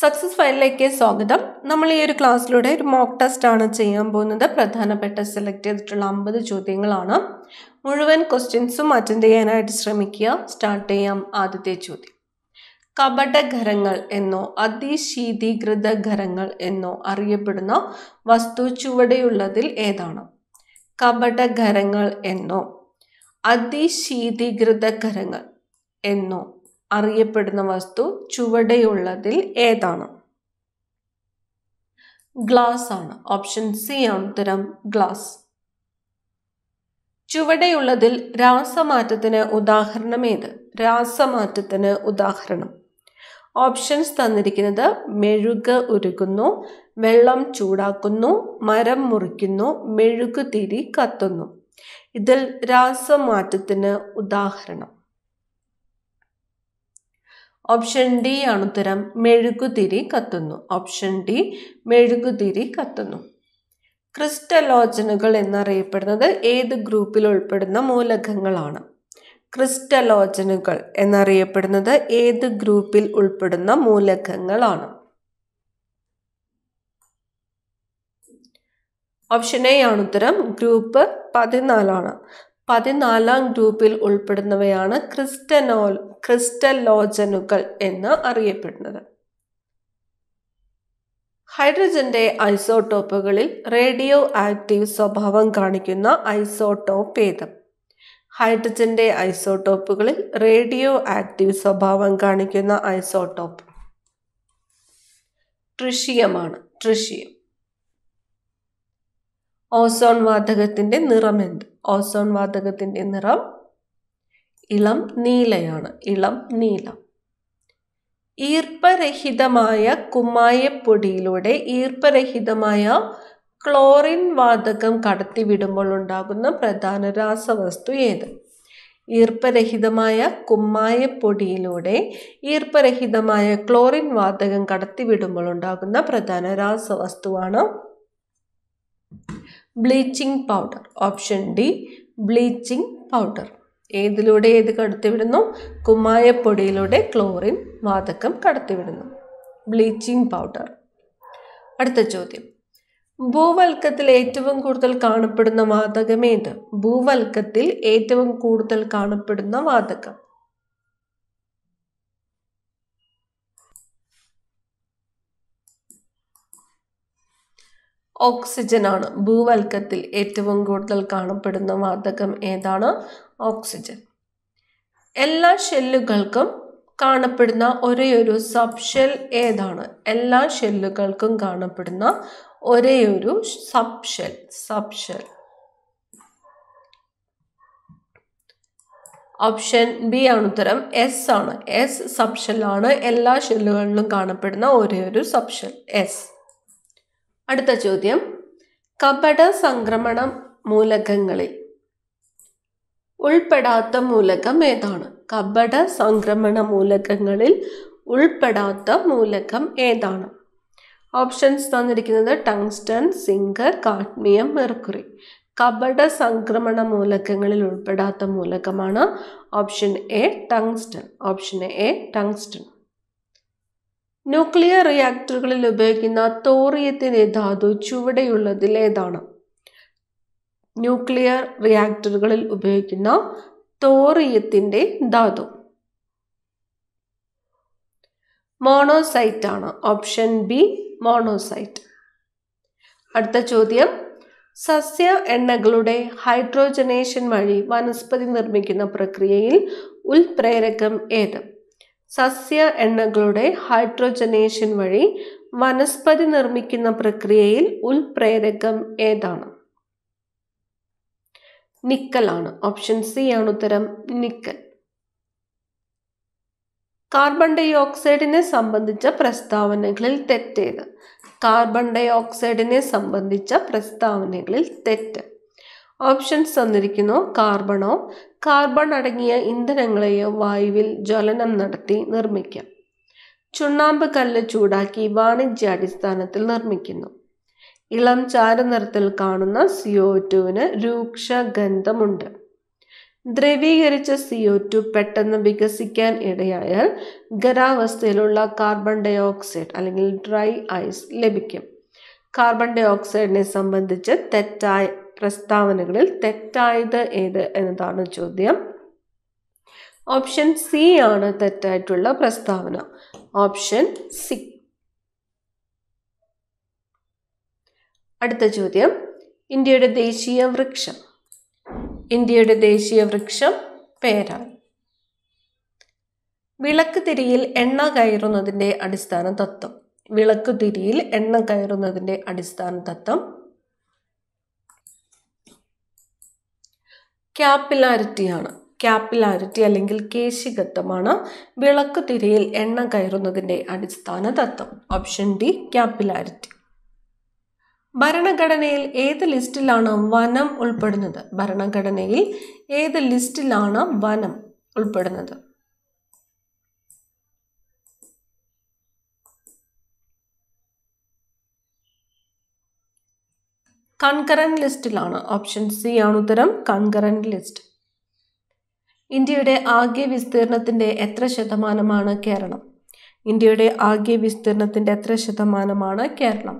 success ഫയലിലേക്ക് സ്വാഗതം നമ്മൾ ഈ ഒരു ക്ലാസ്സിലൂടെ ഒരു മോക്ക് ടെസ്റ്റ് ആണ് ചെയ്യാൻ പോകുന്നത് പ്രധാനപ്പെട്ട സെലക്ട് ചെയ്തിട്ടുള്ള അമ്പത് ചോദ്യങ്ങളാണ് മുഴുവൻ ക്വസ്റ്റ്യൻസും അറ്റൻഡ് ചെയ്യാനായിട്ട് ശ്രമിക്കുക സ്റ്റാർട്ട് ചെയ്യാം ആദ്യത്തെ ചോദ്യം കപടഘരങ്ങൾ എന്നോ അതിശീതീകൃത ഘരങ്ങൾ എന്നോ അറിയപ്പെടുന്ന വസ്തു ചുവടെയുള്ളതിൽ ഏതാണ് കപടഘരങ്ങൾ എന്നോ അതിശീതീകൃത ഘരങ്ങൾ എന്നോ അറിയപ്പെടുന്ന വസ്തു ചുവടെയുള്ളതിൽ ഏതാണ് ഗ്ലാസ് ആണ് ഓപ്ഷൻ സി ആണ് ഉത്തരം ഗ്ലാസ് ചുവടെയുള്ളതിൽ രാസമാറ്റത്തിന് ഉദാഹരണം ഏത് രാസമാറ്റത്തിന് ഉദാഹരണം ഓപ്ഷൻസ് തന്നിരിക്കുന്നത് മെഴുക് ഉരുകുന്നു വെള്ളം ചൂടാക്കുന്നു മരം മുറിക്കുന്നു മെഴുകുതിരി കത്തുന്നു ഇതിൽ രാസമാറ്റത്തിന് ഉദാഹരണം ഓപ്ഷൻ ഡി ആണ് ഉത്തരം മെഴുകുതിരി കത്തുന്നു ഓപ്ഷൻ ഡി മെഴുകുതിരി കത്തുന്നു ക്രിസ്റ്റലോജനുകൾ എന്നറിയപ്പെടുന്നത് ഏത് ഗ്രൂപ്പിൽ ഉൾപ്പെടുന്ന മൂലകങ്ങളാണ് ക്രിസ്റ്റലോജനുകൾ എന്നറിയപ്പെടുന്നത് ഏത് ഗ്രൂപ്പിൽ ഉൾപ്പെടുന്ന മൂലകങ്ങളാണ് ഓപ്ഷൻ എ ആണ് ഉത്തരം ഗ്രൂപ്പ് പതിനാലാണ് പതിനാലാം ഗ്രൂപ്പിൽ ഉൾപ്പെടുന്നവയാണ് ക്രിസ്റ്റനോൾ ക്രിസ്റ്റലോജനുകൾ എന്ന് അറിയപ്പെടുന്നത് ഹൈഡ്രജന്റെ ഐസോടോപ്പുകളിൽ റേഡിയോ ആക്റ്റീവ് സ്വഭാവം കാണിക്കുന്ന ഐസോടോപ്പ് ഏത് ഹൈഡ്രജന്റെ ഐസോടോപ്പുകളിൽ റേഡിയോ ആക്റ്റീവ് സ്വഭാവം കാണിക്കുന്ന ഐസോടോപ്പ് ട്രിഷിയമാണ് ട്രിഷിയം ഓസോൺ വാതകത്തിൻ്റെ നിറം എന്ത് ഓസോൺ വാതകത്തിൻ്റെ നിറം ഇളം നീലയാണ് ഇളം നീല ഈർപ്പരഹിതമായ കുമ്മായപ്പൊടിയിലൂടെ ഈർപ്പരഹിതമായ ക്ലോറിൻ വാതകം കടത്തിവിടുമ്പോൾ ഉണ്ടാകുന്ന പ്രധാന രാസവസ്തു ഏത് ഈർപ്പരഹിതമായ കുമ്മായപ്പൊടിയിലൂടെ ഈർപ്പരഹിതമായ ക്ലോറിൻ വാതകം കടത്തിവിടുമ്പോൾ ഉണ്ടാകുന്ന പ്രധാന രാസവസ്തുവാണ് bleaching powder option D bleaching powder ഏതിലൂടെ ഏത് കടത്തിവിടുന്നു കുമ്മായപ്പൊടിയിലൂടെ ക്ലോറിൻ വാതകം കടത്തിവിടുന്നു ബ്ലീച്ചിങ് പൗഡർ അടുത്ത ചോദ്യം ഭൂവൽക്കത്തിൽ ഏറ്റവും കൂടുതൽ കാണപ്പെടുന്ന വാതകം ഏത് ഭൂവൽക്കത്തിൽ ഏറ്റവും കൂടുതൽ കാണപ്പെടുന്ന വാതകം ഓക്സിജനാണ് ഭൂവൽക്കത്തിൽ ഏറ്റവും കൂടുതൽ കാണപ്പെടുന്ന വാതകം ഏതാണ് ഓക്സിജൻ എല്ലാ ഷെല്ലുകൾക്കും കാണപ്പെടുന്ന ഒരേയൊരു സബ് ഷെൽ ഏതാണ് എല്ലാ ഷെല്ലുകൾക്കും കാണപ്പെടുന്ന ഒരേയൊരു sub shell sub shell option B ആണ് ഉത്തരം എസ് ആണ് എസ് സബ്ഷെല്ലാണ് എല്ലാ ഷെല്ലുകളിലും കാണപ്പെടുന്ന ഒരേയൊരു സബ്ഷെൽ എസ് അടുത്ത ചോദ്യം കപട സംക്രമണ മൂലകങ്ങളിൽ ഉൾപ്പെടാത്ത മൂലകം ഏതാണ് കപട സംക്രമണ മൂലകങ്ങളിൽ ഉൾപ്പെടാത്ത മൂലകം ഏതാണ് ഓപ്ഷൻസ് തന്നിരിക്കുന്നത് ടങ്സ്റ്റൺ സിങ്ക് കാഡ്മിയം മെർക്കുറി കപട സംക്രമണ മൂലകങ്ങളിൽ ഉൾപ്പെടാത്ത മൂലകമാണ് option A tungsten option A tungsten nuclear റിയാക്ടറുകളിൽ ഉപയോഗിക്കുന്ന തോറിയത്തിൻ്റെ ധാതു ചുവടെയുള്ളതിൽ ഏതാണ് ന്യൂക്ലിയർ റിയാക്ടറുകളിൽ ഉപയോഗിക്കുന്ന തോറിയത്തിൻ്റെ ധാതു മോണോസൈറ്റ് ആണ് ഓപ്ഷൻ ബി മോണോസൈറ്റ് അടുത്ത ചോദ്യം സസ്യ എണ്ണകളുടെ ഹൈഡ്രോജനേഷൻ വഴി വനസ്പതി നിർമ്മിക്കുന്ന പ്രക്രിയയിൽ ഉൽപ്രേരകം ഏത് സസ്യ എണ്ണകളുടെ ഹൈഡ്രോജനേഷൻ വഴി വനസ്പതി നിർമ്മിക്കുന്ന പ്രക്രിയയിൽ ഉൽപ്രേരകം ഏതാണ് നിക്കലാണ് ഓപ്ഷൻ സി ആണ് ഉത്തരം നിക്കൽ കാർബൺ ഡൈ ഓക്സൈഡിനെ സംബന്ധിച്ച പ്രസ്താവനകളിൽ തെറ്റേത് കാർബൺ ഡൈ ഓക്സൈഡിനെ സംബന്ധിച്ച പ്രസ്താവനകളിൽ തെറ്റ് ഓപ്ഷൻസ് തന്നിരിക്കുന്നു കാർബണോ കാർബൺ അടങ്ങിയ ഇന്ധനങ്ങളെയോ വായുവിൽ ജ്വലനം നടത്തി നിർമ്മിക്കാം ചുണ്ണാമ്പ് കല്ല് ചൂടാക്കി വാണിജ്യാടിസ്ഥാനത്തിൽ നിർമ്മിക്കുന്നു ഇളം നിറത്തിൽ കാണുന്ന സിഒ ടുവിന് രൂക്ഷ ഗന്ധമുണ്ട് ദ്രവീകരിച്ച സിഒ ടു പെട്ടെന്ന് വികസിക്കാൻ ഇടയായാൽ ഖരാവസ്ഥയിലുള്ള കാർബൺ ഡൈ ഓക്സൈഡ് അല്ലെങ്കിൽ ഡ്രൈ ഐസ് ലഭിക്കും കാർബൺ ഡൈ ഓക്സൈഡിനെ സംബന്ധിച്ച് തെറ്റായ പ്രസ്താവനകളിൽ തെറ്റായത് ഏത് എന്നതാണ് ചോദ്യം ഓപ്ഷൻ സി ആണ് തെറ്റായിട്ടുള്ള പ്രസ്താവന ഓപ്ഷൻ സി അടുത്ത ചോദ്യം ഇന്ത്യയുടെ ദേശീയ വൃക്ഷം ഇന്ത്യയുടെ ദേശീയ വൃക്ഷം പേരാണ് വിളക്ക് തിരിയിൽ എണ്ണ കയറുന്നതിൻ്റെ അടിസ്ഥാന തത്വം വിളക്ക് തിരിയിൽ എണ്ണ കയറുന്നതിൻ്റെ അടിസ്ഥാന തത്വം ക്യാപ്പിലാരിറ്റിയാണ് ക്യാപ്പിലാരിറ്റി അല്ലെങ്കിൽ കേശികത്വമാണ് വിളക്ക് തിരയിൽ എണ്ണ കയറുന്നതിൻ്റെ അടിസ്ഥാന തത്വം ഓപ്ഷൻ ഡി ക്യാപ്പിലാരിറ്റി ഭരണഘടനയിൽ ഏത് ലിസ്റ്റിലാണ് വനം ഉൾപ്പെടുന്നത് ഭരണഘടനയിൽ ഏത് ലിസ്റ്റിലാണ് വനം ഉൾപ്പെടുന്നത് കൺകറൻറ്റ് ലിസ്റ്റിലാണ് ഓപ്ഷൻ സി ആണ് ഉത്തരം കൺകറൻറ്റ് ലിസ്റ്റ് ഇന്ത്യയുടെ ആകെ വിസ്തീർണത്തിൻ്റെ എത്ര ശതമാനമാണ് കേരളം ഇന്ത്യയുടെ ആകെ വിസ്തീർണത്തിൻ്റെ എത്ര ശതമാനമാണ് കേരളം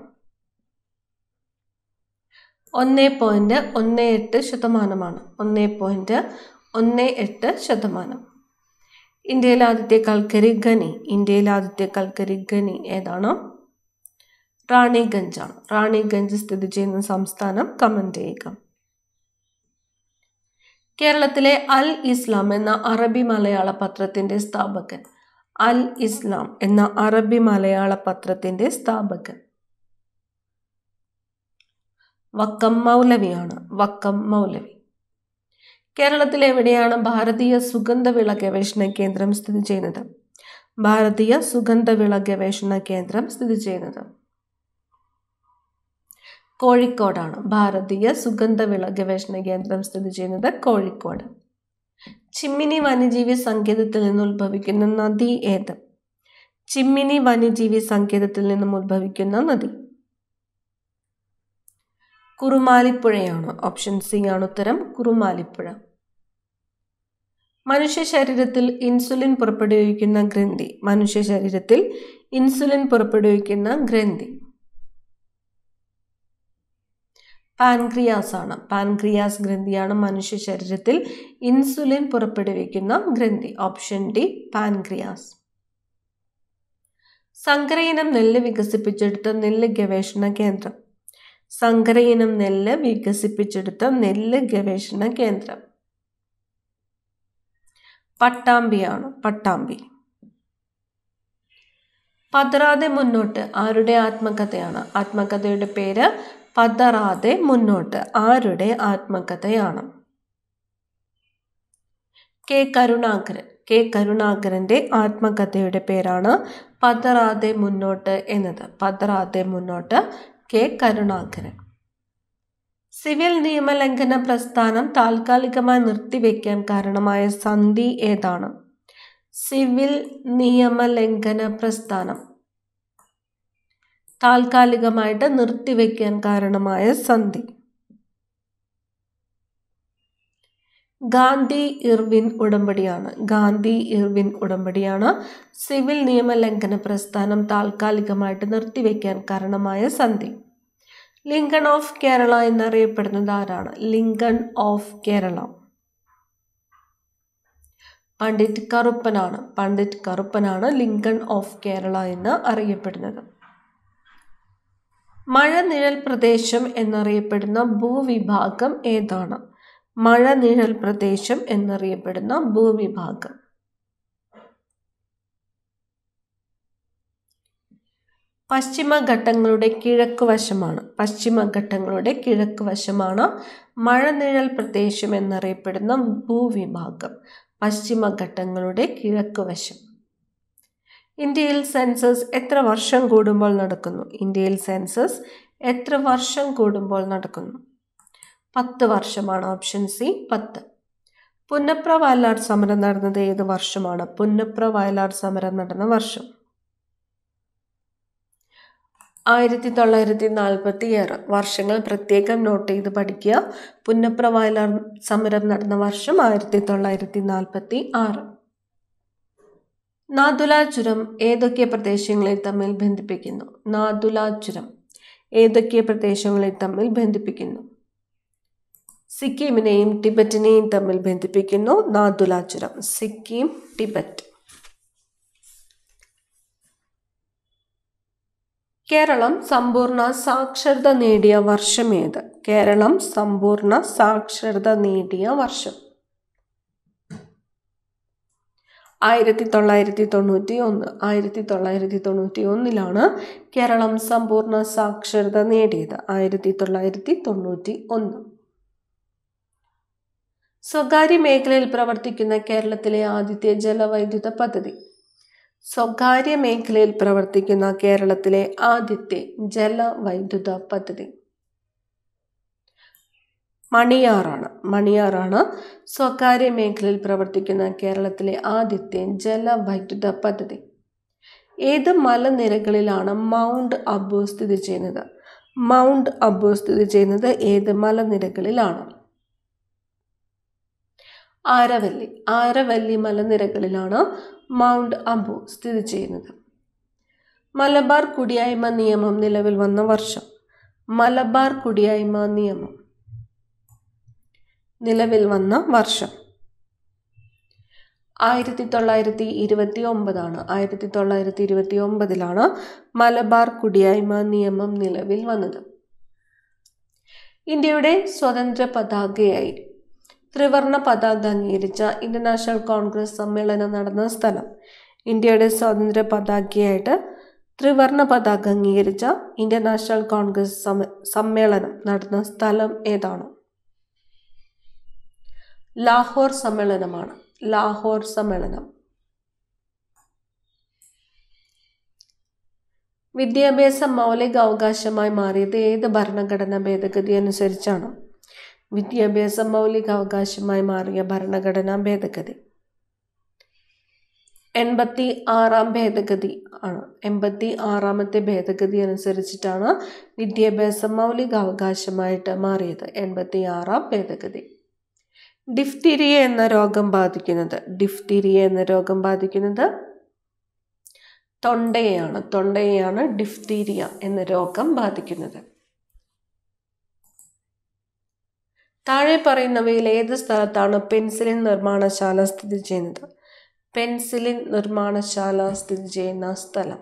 ഒന്ന് പോയിൻറ്റ് ഒന്ന് എട്ട് ശതമാനമാണ് ഒന്ന് പോയിൻറ്റ് ഒന്ന് എട്ട് ശതമാനം ഇന്ത്യയിലെ ആദ്യത്തെ കൽക്കരി ഖനി ഇന്ത്യയിലെ ആദ്യത്തെ കൽക്കരി ഖനി ഏതാണോ റാണിഗഞ്ചാണ് റാണിഗഞ്ച് സ്ഥിതി ചെയ്യുന്ന സംസ്ഥാനം കമൻ്റ് ചെയ്യുക കേരളത്തിലെ അൽ ഇസ്ലാം എന്ന അറബി മലയാള പത്രത്തിൻ്റെ സ്ഥാപകൻ അൽ ഇസ്ലാം എന്ന അറബി മലയാള പത്രത്തിൻ്റെ സ്ഥാപകൻ വക്കം മൗലവിയാണ് വക്കം മൗലവി കേരളത്തിൽ എവിടെയാണ് ഭാരതീയ സുഗന്ധവിള ഗവേഷണ കേന്ദ്രം സ്ഥിതി ചെയ്യുന്നത് ഭാരതീയ സുഗന്ധവിള ഗവേഷണ കേന്ദ്രം സ്ഥിതി ചെയ്യുന്നത് കോഴിക്കോടാണ് ഭാരതീയ സുഗന്ധവിള ഗവേഷണ കേന്ദ്രം സ്ഥിതി ചെയ്യുന്നത് കോഴിക്കോട് ചിമ്മിനി വന്യജീവി സങ്കേതത്തിൽ നിന്ന് ഉത്ഭവിക്കുന്ന നദി ഏത് ചിമ്മിനി വന്യജീവി സങ്കേതത്തിൽ നിന്നും ഉത്ഭവിക്കുന്ന നദി കുറുമാലിപ്പുഴയാണ് ഓപ്ഷൻ സി ആണ് ഉത്തരം കുറുമാലിപ്പുഴ മനുഷ്യ ശരീരത്തിൽ ഇൻസുലിൻ പുറപ്പെടുവിക്കുന്ന ഗ്രന്ഥി മനുഷ്യ ശരീരത്തിൽ ഇൻസുലിൻ പുറപ്പെടുവിക്കുന്ന ഗ്രന്ഥി പാൻക്രിയാസ് ആണ് പാൻക്രിയാസ് ഗ്രന്ഥിയാണ് മനുഷ്യ ശരീരത്തിൽ ഇൻസുലിൻ പുറപ്പെടുവിക്കുന്ന ഗ്രന്ഥി ഓപ്ഷൻ ഡി പാൻക്രിയാസ് സങ്കരയിനം നെല്ല് വികസിപ്പിച്ചെടുത്ത നെല്ല് ഗവേഷണ കേന്ദ്രം സങ്കരയിനം നെല്ല് വികസിപ്പിച്ചെടുത്ത നെല്ല് ഗവേഷണ കേന്ദ്രം പട്ടാമ്പിയാണ് പട്ടാമ്പി പതറാതെ മുന്നോട്ട് ആരുടെ ആത്മകഥയാണ് ആത്മകഥയുടെ പേര് പതറാതെ മുന്നോട്ട് ആരുടെ ആത്മകഥയാണ് കെ കരുണാകരൻ കെ കരുണാകരൻ്റെ ആത്മകഥയുടെ പേരാണ് പതറാതെ മുന്നോട്ട് എന്നത് പതറാതെ മുന്നോട്ട് കെ കരുണാകരൻ സിവിൽ നിയമലംഘന പ്രസ്ഥാനം താൽക്കാലികമായി നിർത്തിവെക്കാൻ കാരണമായ സന്ധി ഏതാണ് സിവിൽ നിയമലംഘന പ്രസ്ഥാനം താൽക്കാലികമായിട്ട് നിർത്തിവെക്കാൻ കാരണമായ സന്ധി ഗാന്ധി ഇർവിൻ ഉടമ്പടിയാണ് ഗാന്ധി ഇർവിൻ ഉടമ്പടിയാണ് സിവിൽ നിയമലംഘന പ്രസ്ഥാനം താൽക്കാലികമായിട്ട് നിർത്തിവെക്കാൻ കാരണമായ സന്ധി ലിങ്കൺ ഓഫ് കേരള എന്നറിയപ്പെടുന്നത് ആരാണ് ലിങ്കൺ ഓഫ് കേരള പണ്ഡിറ്റ് കറുപ്പനാണ് പണ്ഡിറ്റ് കറുപ്പനാണ് ലിങ്കൺ ഓഫ് കേരള എന്ന് അറിയപ്പെടുന്നത് മഴനിഴൽ പ്രദേശം എന്നറിയപ്പെടുന്ന ഭൂവിഭാഗം ഏതാണ് മഴനിഴൽ പ്രദേശം എന്നറിയപ്പെടുന്ന ഭൂവിഭാഗം പശ്ചിമഘട്ടങ്ങളുടെ കിഴക്ക് വശമാണ് പശ്ചിമഘട്ടങ്ങളുടെ വശമാണ് മഴനിഴൽ പ്രദേശം എന്നറിയപ്പെടുന്ന ഭൂവിഭാഗം പശ്ചിമഘട്ടങ്ങളുടെ കിഴക്ക് വശം ഇന്ത്യയിൽ സെൻസസ് എത്ര വർഷം കൂടുമ്പോൾ നടക്കുന്നു ഇന്ത്യയിൽ സെൻസസ് എത്ര വർഷം കൂടുമ്പോൾ നടക്കുന്നു പത്ത് വർഷമാണ് ഓപ്ഷൻ സി പത്ത് പുന്നപ്ര വയലാർ സമരം നടന്നത് ഏത് വർഷമാണ് പുന്നപ്ര വയലാർ സമരം നടന്ന വർഷം ആയിരത്തി തൊള്ളായിരത്തി നാൽപ്പത്തി ആറ് വർഷങ്ങൾ പ്രത്യേകം നോട്ട് ചെയ്ത് പഠിക്കുക പുന്നപ്ര വയലാർ സമരം നടന്ന വർഷം ആയിരത്തി തൊള്ളായിരത്തി നാൽപ്പത്തി ആറ് നാദുല ചുരം ഏതൊക്കെ പ്രദേശങ്ങളെ തമ്മിൽ ബന്ധിപ്പിക്കുന്നു നാദുല ചുരം ഏതൊക്കെ പ്രദേശങ്ങളെ തമ്മിൽ ബന്ധിപ്പിക്കുന്നു സിക്കിമിനെയും ടിബറ്റിനെയും തമ്മിൽ ബന്ധിപ്പിക്കുന്നു നാദുല ചുരം സിക്കിം ടിബറ്റ് കേരളം സമ്പൂർണ്ണ സാക്ഷരത നേടിയ വർഷം ഏത് കേരളം സമ്പൂർണ്ണ സാക്ഷരത നേടിയ വർഷം ആയിരത്തി തൊള്ളായിരത്തി തൊണ്ണൂറ്റി ഒന്ന് ആയിരത്തി തൊള്ളായിരത്തി തൊണ്ണൂറ്റി ഒന്നിലാണ് കേരളം സമ്പൂർണ്ണ സാക്ഷരത നേടിയത് ആയിരത്തി തൊള്ളായിരത്തി തൊണ്ണൂറ്റി ഒന്ന് സ്വകാര്യ മേഖലയിൽ പ്രവർത്തിക്കുന്ന കേരളത്തിലെ ആദ്യത്തെ ജലവൈദ്യുത പദ്ധതി സ്വകാര്യ മേഖലയിൽ പ്രവർത്തിക്കുന്ന കേരളത്തിലെ ആദ്യത്തെ ജലവൈദ്യുത പദ്ധതി മണിയാറാണ് മണിയാറാണ് സ്വകാര്യ മേഖലയിൽ പ്രവർത്തിക്കുന്ന കേരളത്തിലെ ആദ്യത്തെ ജലവൈദ്യുത പദ്ധതി ഏത് മലനിരകളിലാണ് മൗണ്ട് അബു സ്ഥിതി ചെയ്യുന്നത് മൗണ്ട് അബു സ്ഥിതി ചെയ്യുന്നത് ഏത് മലനിരകളിലാണ് ആരവല്ലി ആരവല്ലി മലനിരകളിലാണ് മൗണ്ട് അബു സ്ഥിതി ചെയ്യുന്നത് മലബാർ കുടിയായ്മ നിയമം നിലവിൽ വന്ന വർഷം മലബാർ കുടിയായ്മ നിയമം നിലവിൽ വന്ന വർഷം ആയിരത്തി തൊള്ളായിരത്തി ഇരുപത്തി ഒമ്പതാണ് ആയിരത്തി തൊള്ളായിരത്തി ഇരുപത്തി ഒമ്പതിലാണ് മലബാർ കുടിയായ്മ നിയമം നിലവിൽ വന്നത് ഇന്ത്യയുടെ സ്വതന്ത്ര പതാകയായി ത്രിവർണ പതാക അംഗീകരിച്ച ഇന്റർനാഷണൽ കോൺഗ്രസ് സമ്മേളനം നടന്ന സ്ഥലം ഇന്ത്യയുടെ സ്വതന്ത്ര പതാകയായിട്ട് ത്രിവർണ പതാക അംഗീകരിച്ച ഇന്റർനാഷണൽ കോൺഗ്രസ് സമ്മേളനം നടന്ന സ്ഥലം ഏതാണ് ലാഹോർ സമ്മേളനമാണ് ലാഹോർ സമ്മേളനം വിദ്യാഭ്യാസം മൗലിക അവകാശമായി മാറിയത് ഏത് ഭരണഘടനാ ഭേദഗതി അനുസരിച്ചാണ് വിദ്യാഭ്യാസം മൗലിക അവകാശമായി മാറിയ ഭരണഘടനാ ഭേദഗതി എൺപത്തി ആറാം ഭേദഗതി ആണ് എൺപത്തി ആറാമത്തെ ഭേദഗതി അനുസരിച്ചിട്ടാണ് വിദ്യാഭ്യാസം അവകാശമായിട്ട് മാറിയത് എൺപത്തി ആറാം ഭേദഗതി ഡിഫ്തിരിയ എന്ന രോഗം ബാധിക്കുന്നത് ഡിഫ്തിരിയ എന്ന രോഗം ബാധിക്കുന്നത് തൊണ്ടയാണ് തൊണ്ടയാണ് ഡിഫ്തീരിയ എന്ന രോഗം ബാധിക്കുന്നത് താഴെ പറയുന്നവയിൽ ഏത് സ്ഥലത്താണ് പെൻസിലിൻ നിർമ്മാണശാല സ്ഥിതി ചെയ്യുന്നത് പെൻസിലിൻ നിർമ്മാണശാല സ്ഥിതി ചെയ്യുന്ന സ്ഥലം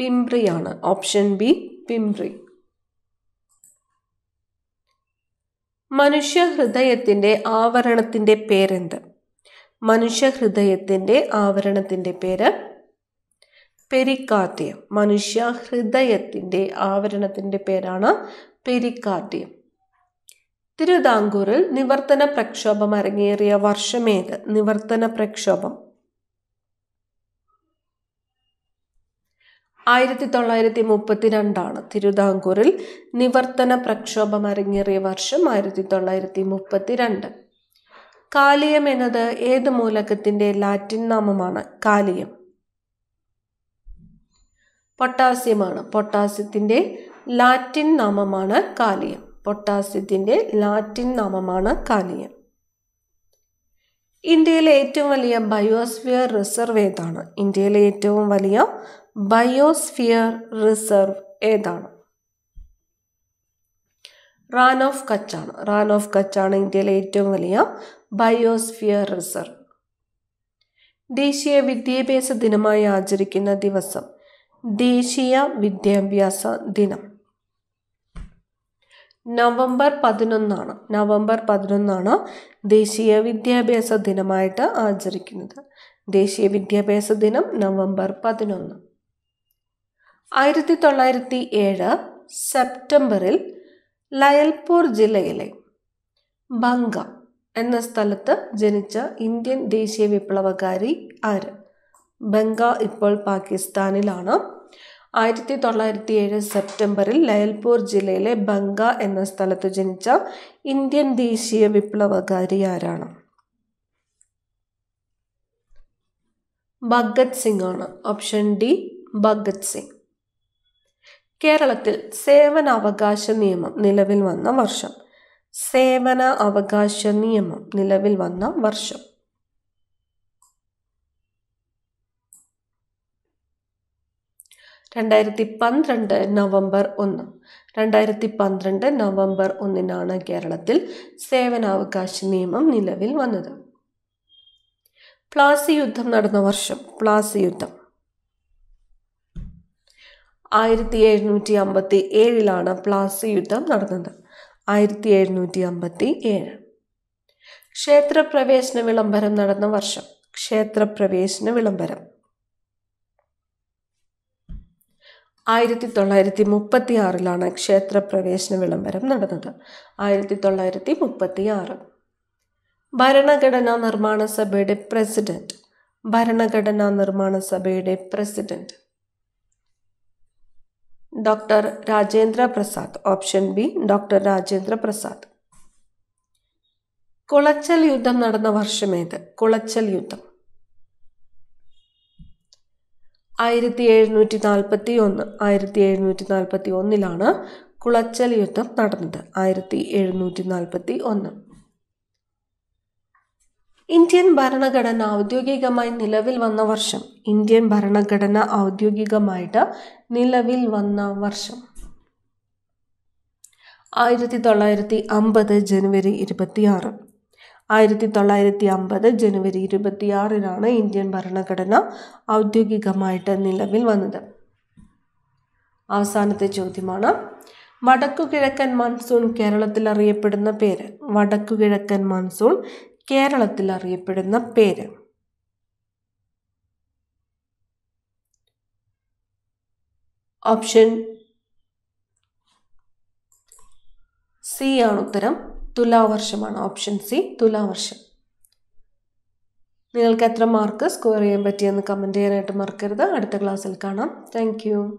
പിംപ്രിയാണ് ഓപ്ഷൻ ബി പിംബ്രി മനുഷ്യ ഹൃദയത്തിൻ്റെ ആവരണത്തിൻ്റെ പേരെന്ത് മനുഷ്യ ഹൃദയത്തിൻ്റെ ആവരണത്തിൻ്റെ പേര് പെരിക്കാർഡിയം മനുഷ്യ ഹൃദയത്തിൻ്റെ ആവരണത്തിൻ്റെ പേരാണ് പെരിക്കാർഡിയം തിരുവിതാംകൂറിൽ നിവർത്തന പ്രക്ഷോഭം അരങ്ങേറിയ വർഷമേത് നിവർത്തന പ്രക്ഷോഭം ആയിരത്തി തൊള്ളായിരത്തി മുപ്പത്തിരണ്ടാണ് തിരുവിതാംകൂറിൽ നിവർത്തന പ്രക്ഷോഭം അരങ്ങേറിയ വർഷം ആയിരത്തി തൊള്ളായിരത്തി മുപ്പത്തിരണ്ട് കാലിയം എന്നത് ഏത് മൂലകത്തിൻ്റെ ലാറ്റിൻ നാമമാണ് കാലിയം പൊട്ടാസ്യമാണ് പൊട്ടാസ്യത്തിൻ്റെ ലാറ്റിൻ നാമമാണ് കാലിയം പൊട്ടാസ്യത്തിൻ്റെ ലാറ്റിൻ നാമമാണ് കാലിയം ഇന്ത്യയിലെ ഏറ്റവും വലിയ ബയോസ്ഫിയർ റിസർവ് ഏതാണ് ഇന്ത്യയിലെ ഏറ്റവും വലിയ ബയോസ്ഫിയർ റിസർവ് ഏതാണ് റാൻ ഓഫ് കച്ചാണ് റാൻ ഓഫ് കച്ചാണ് ഇന്ത്യയിലെ ഏറ്റവും വലിയ ബയോസ്ഫിയർ റിസർവ് ദേശീയ വിദ്യാഭ്യാസ ദിനമായി ആചരിക്കുന്ന ദിവസം ദേശീയ വിദ്യാഭ്യാസ ദിനം നവംബർ പതിനൊന്നാണ് നവംബർ പതിനൊന്നാണ് ദേശീയ വിദ്യാഭ്യാസ ദിനമായിട്ട് ആചരിക്കുന്നത് ദേശീയ വിദ്യാഭ്യാസ ദിനം നവംബർ പതിനൊന്ന് ആയിരത്തി തൊള്ളായിരത്തി ഏഴ് സെപ്റ്റംബറിൽ ലയൽപൂർ ജില്ലയിലെ ബംഗ എന്ന സ്ഥലത്ത് ജനിച്ച ഇന്ത്യൻ ദേശീയ വിപ്ലവകാരി ആര് ബംഗ ഇപ്പോൾ പാകിസ്ഥാനിലാണ് ആയിരത്തി തൊള്ളായിരത്തി ഏഴ് സെപ്റ്റംബറിൽ ലയൽപൂർ ജില്ലയിലെ ബംഗ എന്ന സ്ഥലത്ത് ജനിച്ച ഇന്ത്യൻ ദേശീയ വിപ്ലവകാരി ആരാണ് ഭഗത് സിംഗ് ആണ് ഓപ്ഷൻ ഡി ഭഗത് സിംഗ് കേരളത്തിൽ സേവന അവകാശ നിയമം നിലവിൽ വന്ന വർഷം സേവന അവകാശ നിയമം നിലവിൽ വന്ന വർഷം രണ്ടായിരത്തി പന്ത്രണ്ട് നവംബർ ഒന്ന് രണ്ടായിരത്തി പന്ത്രണ്ട് നവംബർ ഒന്നിനാണ് കേരളത്തിൽ സേവനാവകാശ നിയമം നിലവിൽ വന്നത് പ്ലാസി യുദ്ധം നടന്ന വർഷം പ്ലാസി യുദ്ധം ആയിരത്തി എഴുന്നൂറ്റി അമ്പത്തി ഏഴിലാണ് പ്ലാസി യുദ്ധം നടന്നത് ആയിരത്തി എഴുന്നൂറ്റി അമ്പത്തി ഏഴ് ക്ഷേത്രപ്രവേശന വിളംബരം നടന്ന വർഷം ക്ഷേത്രപ്രവേശന വിളംബരം ആയിരത്തി തൊള്ളായിരത്തി മുപ്പത്തി ആറിലാണ് ക്ഷേത്രപ്രവേശന വിളംബരം നടന്നത് ആയിരത്തി തൊള്ളായിരത്തി മുപ്പത്തി ആറ് ഭരണഘടനാ നിർമ്മാണ സഭയുടെ പ്രസിഡന്റ് ഭരണഘടനാ നിർമ്മാണ സഭയുടെ president doctor Rajendra Prasad option B doctor Rajendra Prasad Colachel യുദ്ധം നടന്ന വർഷമേത് കുളച്ചൽ യുദ്ധം ആയിരത്തി എഴുന്നൂറ്റി നാൽപ്പത്തി ഒന്ന് ആയിരത്തി എഴുന്നൂറ്റി നാൽപ്പത്തി ഒന്നിലാണ് കുളച്ചൽ യുദ്ധം നടന്നത് ആയിരത്തി എഴുന്നൂറ്റി നാൽപ്പത്തി ഒന്ന് ഇന്ത്യൻ ഭരണഘടന ഔദ്യോഗികമായി നിലവിൽ വന്ന വർഷം ഇന്ത്യൻ ഭരണഘടന ഔദ്യോഗികമായിട്ട് നിലവിൽ വന്ന വർഷം ആയിരത്തി തൊള്ളായിരത്തി അമ്പത് ജനുവരി ഇരുപത്തിയാറ് ആയിരത്തി തൊള്ളായിരത്തി അമ്പത് ജനുവരി ഇരുപത്തിയാറിനാണ് ഇന്ത്യൻ ഭരണഘടന ഔദ്യോഗികമായിട്ട് നിലവിൽ വന്നത് അവസാനത്തെ ചോദ്യമാണ് വടക്കുകിഴക്കൻ മൺസൂൺ കേരളത്തിൽ അറിയപ്പെടുന്ന പേര് വടക്കുകിഴക്കൻ മൺസൂൺ കേരളത്തിൽ അറിയപ്പെടുന്ന പേര് ഓപ്ഷൻ സി ആണ് ഉത്തരം തുലാവർഷമാണ് ഓപ്ഷൻ സി തുലാവർഷം നിങ്ങൾക്ക് എത്ര മാർക്ക് സ്കോർ ചെയ്യാൻ പറ്റിയെന്ന് കമൻറ്റ് ചെയ്യാനായിട്ട് മറക്കരുത് അടുത്ത ക്ലാസ്സിൽ കാണാം താങ്ക്